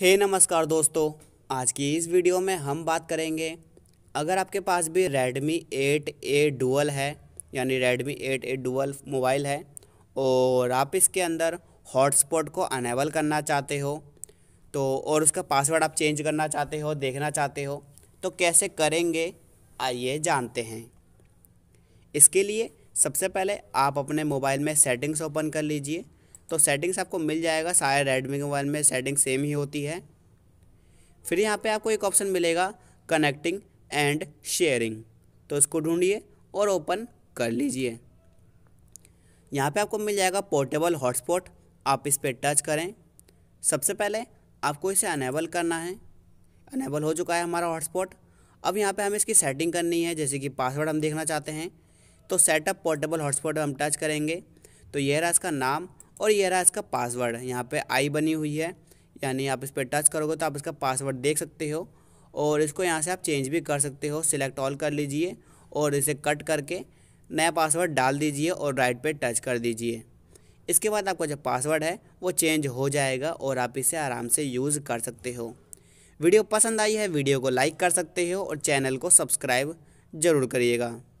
हे hey, नमस्कार दोस्तों आज की इस वीडियो में हम बात करेंगे अगर आपके पास भी Redmi 8A Dual है यानी Redmi 8A Dual मोबाइल है और आप इसके अंदर हॉटस्पॉट को अनेबल करना चाहते हो तो और उसका पासवर्ड आप चेंज करना चाहते हो देखना चाहते हो तो कैसे करेंगे आइए जानते हैं इसके लिए सबसे पहले आप अपने मोबाइल में सेटिंग्स ओपन कर लीजिए तो सेटिंग्स आपको मिल जाएगा सारे रेडमी के मोबाइल में सेटिंग सेम ही होती है फिर यहाँ पे आपको एक ऑप्शन मिलेगा कनेक्टिंग एंड शेयरिंग तो इसको ढूंढिए और ओपन कर लीजिए यहाँ पे आपको मिल जाएगा पोर्टेबल हॉटस्पॉट आप इस पर टच करें सबसे पहले आपको इसे अनेबल करना है अनेबल हो चुका है हमारा हॉटस्पॉट अब यहाँ पे हमें इसकी सेटिंग करनी है जैसे कि पासवर्ड हम देखना चाहते हैं तो सेटअप पोर्टेबल हॉटस्पॉट हम टच करेंगे तो यह रहा इसका नाम और ये रहा इसका पासवर्ड यहाँ पे आई बनी हुई है यानी आप इस पर टच करोगे तो आप इसका पासवर्ड देख सकते हो और इसको यहाँ से आप चेंज भी कर सकते हो सिलेक्ट ऑल कर लीजिए और इसे कट करके नया पासवर्ड डाल दीजिए और राइट पे टच कर दीजिए इसके बाद आपका जो पासवर्ड है वो चेंज हो जाएगा और आप इसे आराम से यूज़ कर सकते हो वीडियो पसंद आई है वीडियो को लाइक कर सकते हो और चैनल को सब्सक्राइब ज़रूर करिएगा